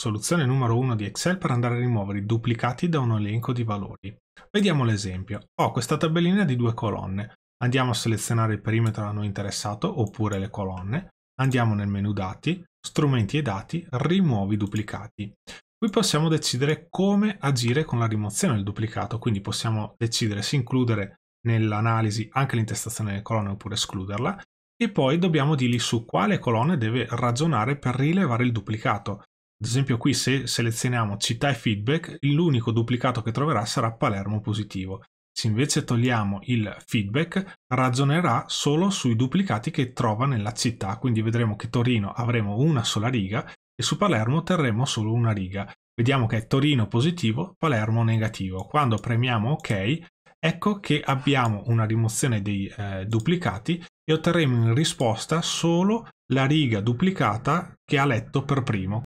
Soluzione numero 1 di Excel per andare a rimuovere i duplicati da un elenco di valori. Vediamo l'esempio. Ho questa tabellina di due colonne. Andiamo a selezionare il perimetro a noi interessato oppure le colonne. Andiamo nel menu dati, strumenti e dati, rimuovi duplicati. Qui possiamo decidere come agire con la rimozione del duplicato, quindi possiamo decidere se includere nell'analisi anche l'intestazione delle colonne oppure escluderla e poi dobbiamo dirgli su quale colonna deve ragionare per rilevare il duplicato. Ad esempio qui se selezioniamo città e feedback, l'unico duplicato che troverà sarà Palermo positivo. Se invece togliamo il feedback, ragionerà solo sui duplicati che trova nella città, quindi vedremo che Torino avremo una sola riga e su Palermo terremo solo una riga. Vediamo che è Torino positivo, Palermo negativo. Quando premiamo OK, ecco che abbiamo una rimozione dei eh, duplicati e otterremo in risposta solo la riga duplicata che ha letto per primo.